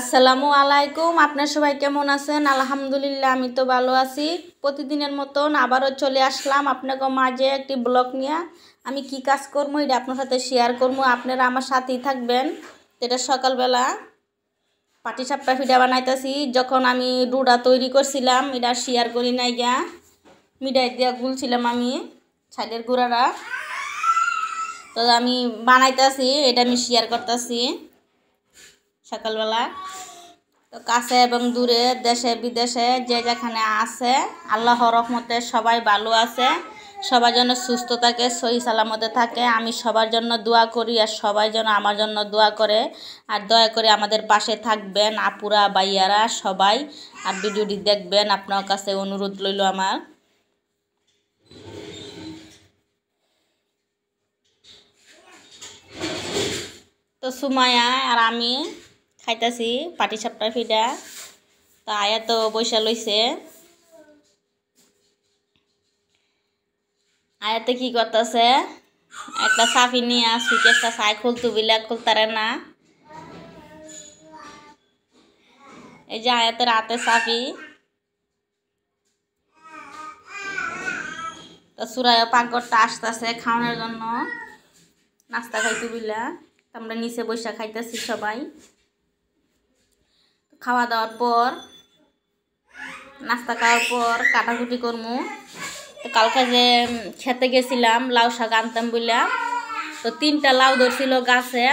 আসসালামু আলাইকুম আপনার সবাই কেমন আছেন আলহামদুলিল্লাহ আমি তো ভালো আছি প্রতিদিনের মতন আবারও চলে আসলাম আপনাকে মাঝে একটি ব্লগ নিয়ে আমি কি কাজ করবো এটা আপনার সাথে শেয়ার করবো আপনারা আমার সাথেই থাকবেন এটা সকালবেলা পাটিসাপটা ফিটা বানাইতেছি যখন আমি ডুডা তৈরি করছিলাম এটা শেয়ার করি নাই গিয়া মিডাই দিয়া গুলছিলাম আমি ছাইলের গুঁড়ারা তো আমি বানাইতেছি এটা আমি শেয়ার করতেছি সকালবেলা তো কাছে এবং দূরে দেশে বিদেশে যে যেখানে আছে আল্লাহ রহমতে সবাই ভালো আছে সবার জন্য সুস্থ থাকে সহি সালামতে থাকে আমি সবার জন্য দোয়া করি আর সবাই যেন আমার জন্য দোয়া করে আর দয়া করে আমাদের পাশে থাকবেন আপুরা বাইয়ারা সবাই আর ভিডিওটি দেখবেন আপনার কাছে অনুরোধ রইল আমার তো সুমায়া আর আমি খাইতাছি পাটি সাপটার ফিডা তা আয়া তো বৈশা লইছে আয়াতে কি করতেছে একটা সাফি নিয়ে সুইকেসটা সাই খুলতু বিলা খুলতারে না এই যে আয়াতে রাতে সাফি তো সুরায় পাকঘরটা আসতেছে খাওয়ানোর জন্য নাস্তা খাইতে বিলা আমরা নিচে বৈশা খাইতেছি সবাই খাওয়া দাওয়ার পর নাস্তা খাওয়ার পর কাটাকুটি করমু তো কালকে যে খেতে গেছিলাম লাউ শাক আনতাম বললা তো তিনটা লাউ ধরছিল গাছে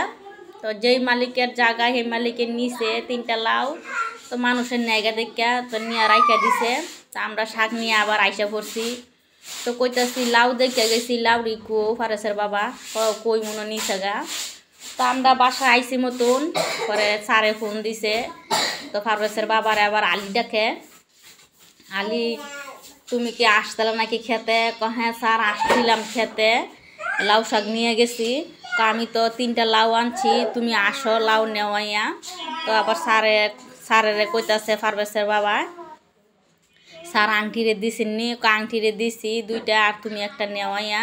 তো যেই মালিকের জায়গা সেই মালিকের নিচে তিনটা লাউ তো মানুষের নেগা দেখা তো নিয়ে রাইখা দিছে তো আমরা শাক নিয়ে আবার আইসা পড়ছি তো কইতাছি লাউ দেখে গেছি লাউ রিকু ফারেসের বাবা কই নিছে গা তো আমরা বাসা আইসি মতন পরে সারে ফোন দিছে তো ফারবেসের বাবার আবার আলি ডাকে আলি তুমি কি আসতেল নাকি খেতে হ্যাঁ স্যার আসছিলাম খেতে লাউ শাক নিয়ে গেছি তো আমি তো তিনটা লাউ আনছি তুমি আসো লাউ নেওয়াইয়া তো আবার সারে সারের কইতাছে ফারবেসের বাবা স্যার আংটিরে আংটি আংটিরে দিছি দুইটা আর তুমি একটা নেওয়াইয়া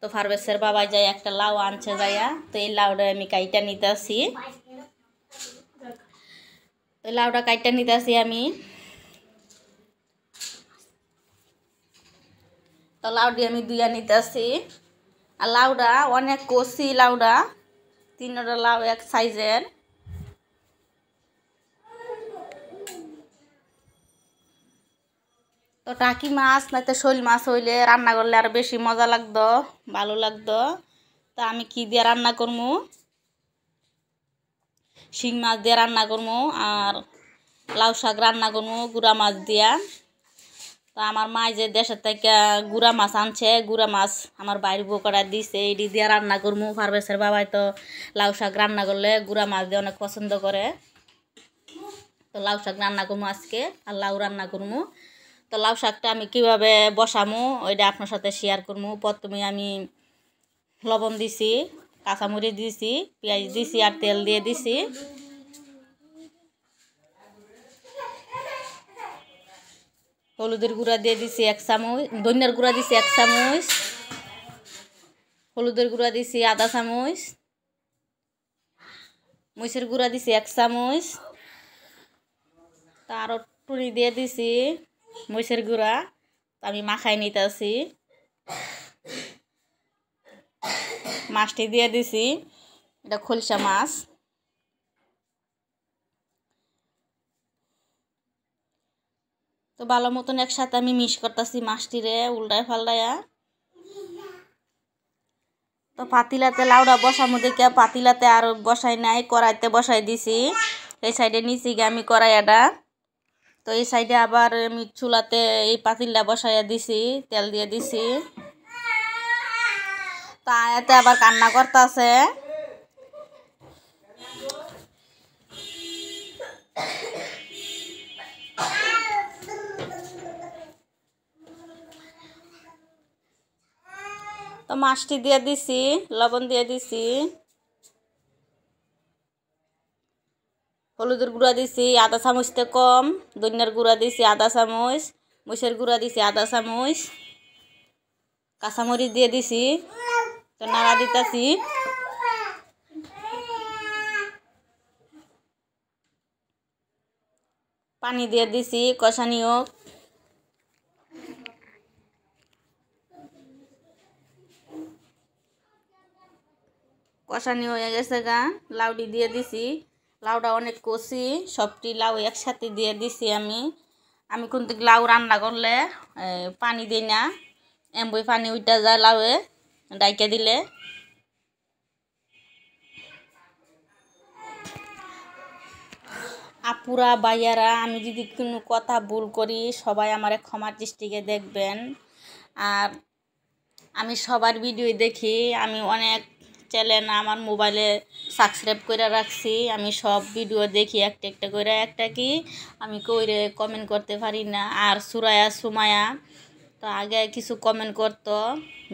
তো ফার্বেশের বাবা যাই একটা লাউ আনছে যাইয়া তো এই লাউটা আমি কাইটা নিতে আসি তো লাউটা কাইটা নিতে আসি আমি তো লাউডি আমি দুইয়া নিতে আসি আর লাউডা অনেক কষি লাউডা তিনটা লাউ এক সাইজের তো টাকি মাছ তো শৈল মাছ হইলে রান্না করলে আর বেশি মজা লাগতো ভালো লাগতো তা আমি কি দিয়ে রান্না করবো শিং মাছ দিয়ে রান্না করবো আর লাউ শাক রান্না করবো গুড়া মাছ দিয়া তা আমার মা যে দেশের থেকে গুড়া মাছ আনছে গুড়া মাছ আমার বাইর বোকরা দিছে এটি দিয়ে রান্না করবো ফারবেসের বাবাই তো লাউ শাক রান্না করলে গুড়া মাছ দিয়ে অনেক পছন্দ করে তো লাউ শাক রান্না করবো আজকে আর লাউ রান্না করবো তো লাউ শাকটা আমি কিভাবে বসামু ওইটা আপনার সাথে শেয়ার করবো প্রথমে আমি লবণ দিছি কাঁচামরিচ দিছি পেঁয়াজ দিছি আর তেল দিয়ে দিছি হলুদের গুঁড়া দিয়ে দিছি এক চামচ ধনিয়ার গুঁড়া দিছি এক চামচ হলুদের গুঁড়া দিছি আধা চামচ মরিচের গুঁড়া দিছি এক চামচ তার টুনি দিয়ে দিছি মহিষের গুঁড়া আমি মাখাই নিতেছি মাছটি দিয়ে দিছি এটা খলসা মাছ তো ভালো মতন একসাথে আমি মিস করতেছি মাছটিরে উল্টায় ফাল্টায়া তো পাতিলাতে লাউডা বসার মধ্যে পাতিলাতে আর বসাই নাই কড়াইতে বসাই দিছি এই সাইডে নিচে গিয়ে আমি কড়াইয়াটা তো এই সাইডে আবার আমি চুলাতে এই পাতিলটা বসাইয়া দিছি তেল দিয়ে দিছি তো আয়াতে আবার কান্না করতে আছে তো মাছটি দিয়ে দিছি লবণ দিয়ে দিছি হলুদের গুঁড়া দিছি আদা চামচতে কম ধনিয়ার গুঁড়া দিছি আদা চামচ মরিচের গুঁড়া দিছি আদা চামচ কাঁচামরিচ দিয়ে দিছি তো নাড়া দিতেছি পানি দিয়ে দিছি কষানি হোক কষানি হয়ে গেছে গা লাউডি দিয়ে দিছি লাউটা অনেক কষি সবটি লাউ একসাথে দিয়ে দিছি আমি আমি কোন থেকে লাউ রান্না করলে পানি দিই না এমবই পানি উঠা যায় লাউয়ে ডাইকে দিলে আপুরা বাইয়ারা আমি যদি কোনো কথা ভুল করি সবাই আমার ক্ষমার দৃষ্টিকে দেখবেন আর আমি সবার ভিডিও দেখি আমি অনেক চ্যানেল আমার মোবাইলে সাবস্ক্রাইব করে রাখছি আমি সব ভিডিও দেখি একটা একটা করে একটা কি আমি কইরে কমেন্ট করতে পারি না আর সুরায়া সুমায়া তো আগে কিছু কমেন্ট করতো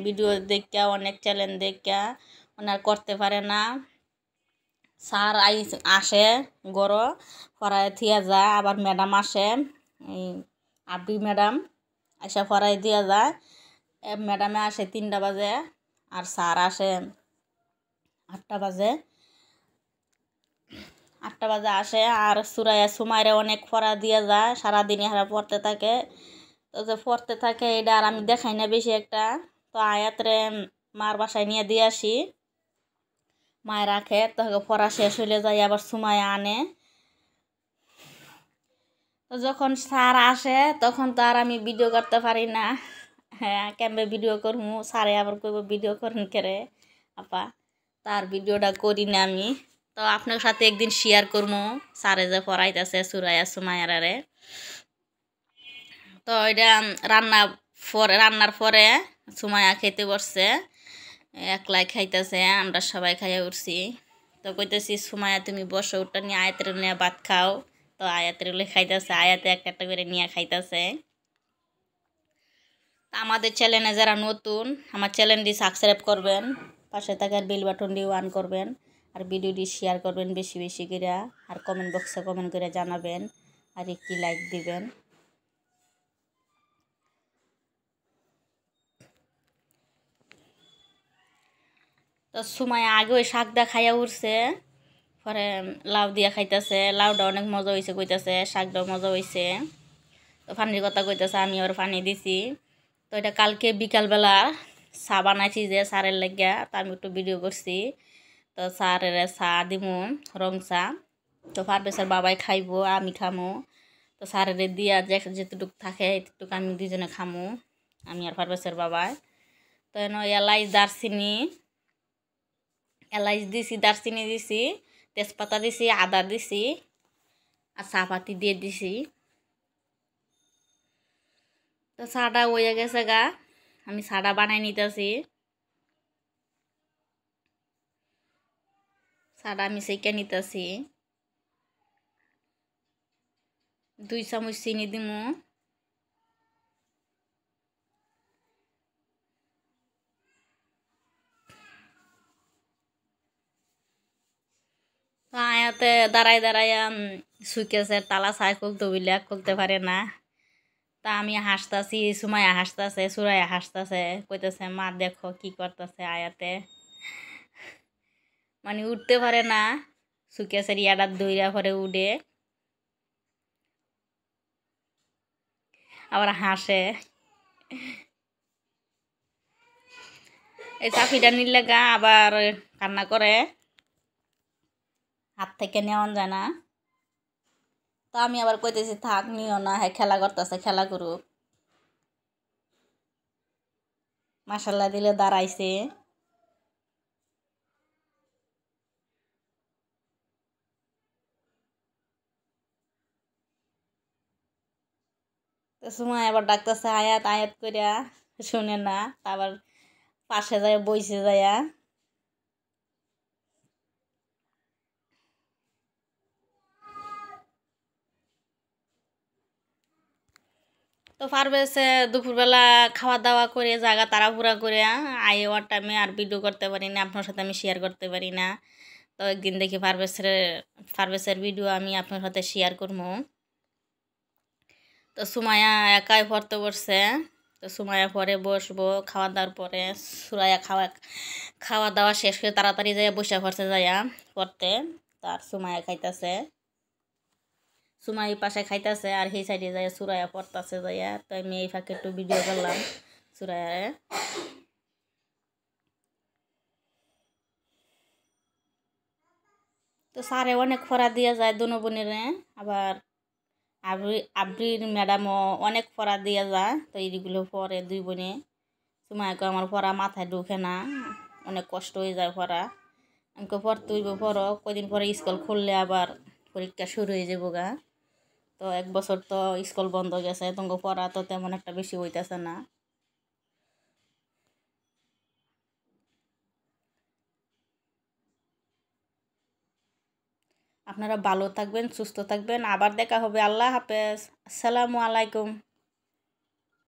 ভিডিও দেখা অনেক চ্যানেল দেখা ওনার করতে পারে না স্যার আই আসে গড় পড়ায় থিয়া যায় আবার ম্যাডাম আসে এই আবি ম্যাডাম এসে পড়ায় দিয়া যায় ম্যাডামে আসে তিনটা বাজে আর স্যার আসে আটটা বাজে আটটা বাজে আসে আর সুরায় সুমাইরে অনেক ফরা দিয়ে যায় সারাদিনই হারা পড়তে থাকে তো যে পড়তে থাকে এটা আর আমি দেখাই না বেশি একটা তো আয়াতরে মার বাসায় নিয়ে দিয়ে আসি মায় রাখে তাকে পড়া শেষ হইলে যাই আবার সুমাইয়া আনে তো যখন স্যার আসে তখন তো আর আমি ভিডিও করতে পারি না হ্যাঁ ক্যাম্পে ভিডিও করবো স্যারে আবার করবো ভিডিও করেন কেরে আপা তার ভিডিওটা করি না আমি তো আপনার সাথে একদিন শেয়ার করবো সারে যে পড়াইতেছে সুরাইয়া মায়ারে তো এটা রান্না পরে রান্নার পরে সুমায়া খেতে বসছে একলাই খাইতেছে আমরা সবাই খাইয়া উঠছি তো কইতেছি সুমায়া তুমি বসো ওটা নিয়ে আয়াতের নিয়ে ভাত খাও তো আয়াতের উল্লে খাইতেছে আয়াতে একটা একটা করে নিয়ে খাইতেছে আমাদের চ্যালেঞ্জে যারা নতুন আমার চ্যালেঞ্জটি সাবস্ক্রাইব করবেন পাশে থাকার বেল বাটন দিয়ে অন করবেন আর ভিডিওটি শেয়ার করবেন বেশি বেশি করে আর কমেন্ট বক্সে কমেন্ট করে জানাবেন আর একটি লাইক দিবেন তো সময় আগে ওই শাকটা খাইয়া উঠছে পরে লাউ দিয়া খাইতেছে লাউটা অনেক মজা হয়েছে কইতেছে শাকটাও মজা হয়েছে তো পানির কথা কইতেছে আমি ওর পানি দিছি তো এটা কালকে বিকালবেলা চা বানাইছি যে সারের লাগিয়া তা আমি একটু ভিডিও করছি তো সারের চা দিব রং চা তো ফার্মেসের বাবাই খাইব আমি খামো তো সারের দিয়া যে যেতটুকু থাকে এতটুক আমি দুজনে খামো আমি আর ফার্মেসের বাবাই তো এন এলাইচ দারচিনি এলাইচ দিছি দারচিনি দিছি তেজপাতা দিছি আদা দিছি আর চাপাতি দিয়ে দিছি তো চাহটা হয়ে গেছে গা আমি সাদা বানাই নিতেছি সাদা আমি সেইকে নিতেছি দুই চামচ চিনি দিমু আয়াতে দাঁড়ায় দাঁড়ায় শুকেছে তালা সাইকেল তো খুলতে পারে না তা আমি হাসতাছি সুমাইয়া হাসতাছে সুরায় হাসতাছে কইতাছে মা দেখো কি করতেছে আয়াতে মানে উঠতে পারে না সুকেশের ইয়াডার দইরা পরে উঠে আবার হাসে এই চাপিটা নিলে গা আবার কান্না করে হাত থেকে নেওয়া যায় না তো আমি আবার কইতেছি থাক নিও না হ্যাঁ খেলা করতেছে খেলা করুক মাসাল্লা দিলে দাঁড়াইছে সময় আবার ডাকতেছে আয়াত আয়াত করিয়া শুনে না আবার পাশে যায় বইসে যায়া তো সে দুপুরবেলা খাওয়া দাওয়া করে জায়গা তাড়াহুড়া করে আই ওয়ার টাইমে আর ভিডিও করতে পারি না আপনার সাথে আমি শেয়ার করতে পারি না তো একদিন দেখি পারবেসের পারবেসের ভিডিও আমি আপনার সাথে শেয়ার করবো তো সুমায়া একাই পড়তে বসছে তো সুমায়া পরে বসবো খাওয়া দাওয়ার পরে সুরাইয়া খাওয়া খাওয়া দাওয়া শেষ করে তাড়াতাড়ি যাইয়া বসে পড়ছে যাইয়া পড়তে তার সুমায়া খাইতেছে সুমা এই পাশে খাইতেছে আর সেই সাইডে যাই সুরাইয়া পড়তাছে যাইয়া তো আমি এই ফাঁকে একটু ভিডিও করলাম সুরায়া তো স্যারে অনেক ফরা দিয়ে যায় দুনো বোনের আবার আবরি আবরির ম্যাডামও অনেক ফরা দিয়ে যায় তো এইগুলো পরে দুই বোনে তোমাকে আমার ফরা মাথায় ঢুকে না অনেক কষ্ট হয়ে যায় ফরা আমাকে পড়তে হইব পর কদিন পরে স্কুল খুললে আবার পরীক্ষা শুরু হয়ে যাবো গা তো এক বছর তো স্কুল বন্ধ গেছে তোমাকে পড়া তো তেমন একটা বেশি হইতেছে না আপনারা ভালো থাকবেন সুস্থ থাকবেন আবার দেখা হবে আল্লাহ হাফেজ আসসালামু আলাইকুম